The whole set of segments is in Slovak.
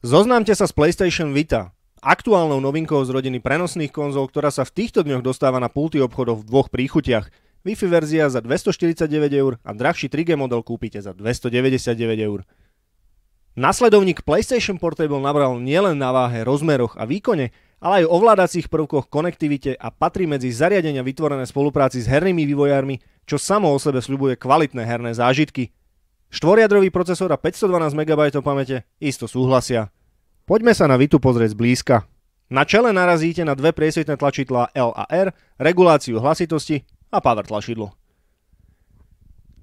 Zoznámte sa s PlayStation Vita, aktuálnou novinkou z rodiny prenosných konzol, ktorá sa v týchto dňoch dostáva na pulty obchodov v dvoch príchutiach. Wi-Fi verzia za 249 eur a drahší 3G model kúpite za 299 eur. Nasledovník PlayStation Portable nabral nielen na váhe, rozmeroch a výkone, ale aj ovládacích prvkoch, konektivite a patrí medzi zariadenia vytvorené spolupráci s hernými vývojármi, čo samo o sebe sľubuje kvalitné herné zážitky – Štvoriadrový procesor a 512 MB pamäte isto súhlasia. Poďme sa na Vitu pozrieť zblízka. Na čele narazíte na dve priesvitné tlačidlá L a R, reguláciu hlasitosti a power tlačidlo.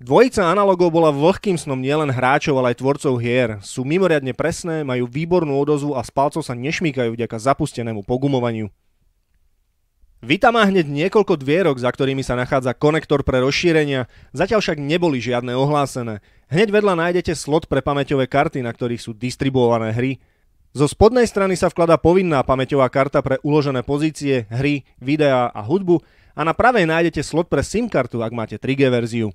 Dvojica analogov bola vlhkým snom nielen hráčov, ale aj tvorcov hier. Sú mimoriadne presné, majú výbornú odozvu a s palcov sa nešmýkajú vďaka zapustenému pogumovaniu. Vita má hneď niekoľko dvierok, za ktorými sa nachádza konektor pre rozšírenia, zatiaľ však neboli žiadne ohlásené. Hneď vedľa nájdete slot pre pamäťové karty, na ktorých sú distribuované hry. Zo spodnej strany sa vklada povinná pamäťová karta pre uložené pozície, hry, videá a hudbu a na pravej nájdete slot pre SIM kartu, ak máte 3G verziu.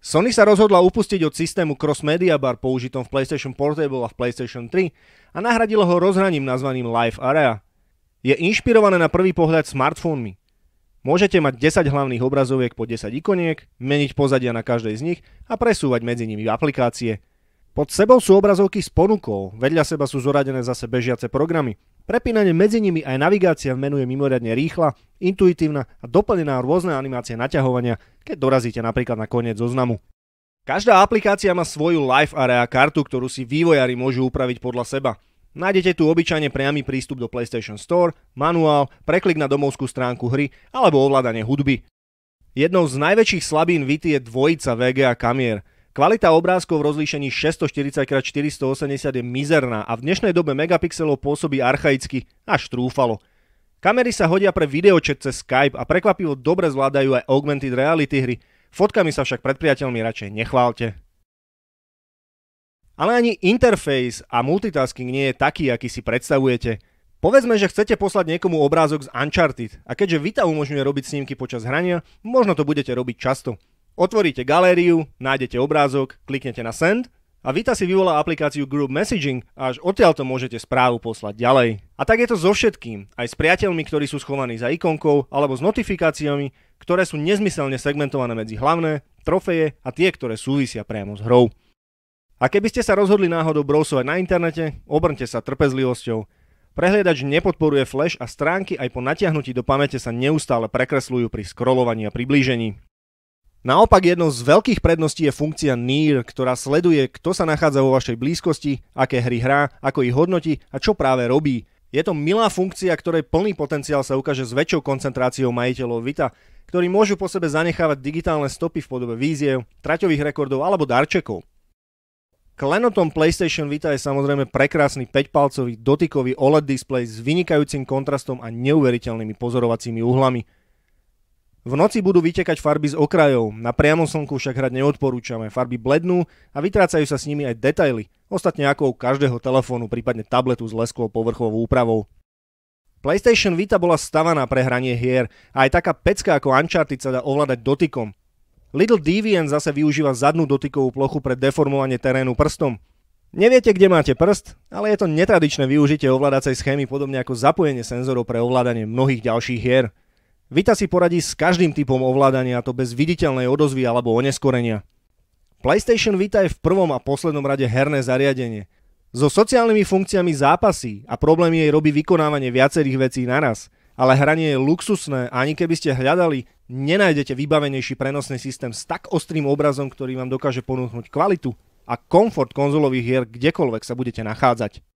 Sony sa rozhodla upustiť od systému Cross Media Bar použitom v PlayStation Portable a v PlayStation 3 a nahradilo ho rozhraním nazvaným Live Area, je inšpirované na prvý pohľad smartfónmi. Môžete mať 10 hlavných obrazoviek po 10 ikoniek, meniť pozadia na každej z nich a presúvať medzi nimi aplikácie. Pod sebou sú obrazovky s ponukou, vedľa seba sú zoradené zase bežiace programy. Prepínanie medzi nimi aj navigácia v menu je mimoriadne rýchla, intuitívna a doplnená rôzne animácie naťahovania, keď dorazíte napríklad na koniec zoznamu. Každá aplikácia má svoju live area kartu, ktorú si vývojári môžu upraviť podľa seba. Nájdete tu obyčajne priamy prístup do PlayStation Store, manuál, preklik na domovskú stránku hry alebo ovládanie hudby. Jednou z najväčších slabín Vity je dvojica VGA kamier. Kvalita obrázkov v rozlíšení 640x480 je mizerná a v dnešnej dobe megapixelov pôsobí archaicky až trúfalo. Kamery sa hodia pre videočet cez Skype a prekvapivo dobre zvládajú aj augmented reality hry. Fotkami sa však pred priateľmi radšej nechválte. Ale ani interface a multitasking nie je taký, aký si predstavujete. Povedzme, že chcete poslať niekomu obrázok z Uncharted a keďže Vita umožňuje robiť snímky počas hrania, možno to budete robiť často. Otvoríte galériu, nájdete obrázok, kliknete na send a Vita si vyvolá aplikáciu Group Messaging a až odtiaľ to môžete správu poslať ďalej. A tak je to so všetkým, aj s priateľmi, ktorí sú schovaní za ikonkou, alebo s notifikáciami, ktoré sú nezmyselne segmentované medzi hlavné, trofeje a tie, ktoré súvisia priamo s hrou. A keby ste sa rozhodli náhodou brousovať na internete, obrňte sa trpezlivosťou. Prehliadač nepodporuje flash a stránky aj po natiahnutí do pamäte sa neustále prekresľujú pri scrollovaní a priblížení. Naopak jednou z veľkých predností je funkcia NIR, ktorá sleduje, kto sa nachádza vo vašej blízkosti, aké hry hrá, ako ich hodnotí a čo práve robí. Je to milá funkcia, ktorej plný potenciál sa ukáže s väčšou koncentráciou majiteľov Vita, ktorí môžu po sebe zanechávať digitálne stopy v podobe víziev, traťových rekordov alebo darčekov. Klenotom PlayStation Vita je samozrejme prekrásny 5-palcový dotykový OLED displej s vynikajúcim kontrastom a neuveriteľnými pozorovacími uhlami. V noci budú vytekať farby z okrajov, na priamom slnku však hrať neodporúčame. Farby blednú a vytrácajú sa s nimi aj detaily, ostatne ako u každého telefónu, prípadne tabletu s leskou povrchovou úpravou. PlayStation Vita bola stavaná pre hranie hier a aj taká pecka ako Uncharted sa dá ovládať dotykom. Little Deviant zase využíva zadnú dotykovú plochu pre deformovanie terénu prstom. Neviete, kde máte prst, ale je to netradičné využitie ovládacej schémy podobne ako zapojenie senzorov pre ovládanie mnohých ďalších hier. Vita si poradí s každým typom ovládania, a to bez viditeľnej odozvy alebo oneskorenia. PlayStation Vita je v prvom a poslednom rade herné zariadenie. So sociálnymi funkciami zápasy a problém jej robí vykonávanie viacerých vecí naraz, ale hranie je luxusné a ani keby ste hľadali, nenájdete vybavenejší prenosný systém s tak ostrým obrazom, ktorý vám dokáže ponúknuť kvalitu a komfort konzolových hier kdekoľvek sa budete nachádzať.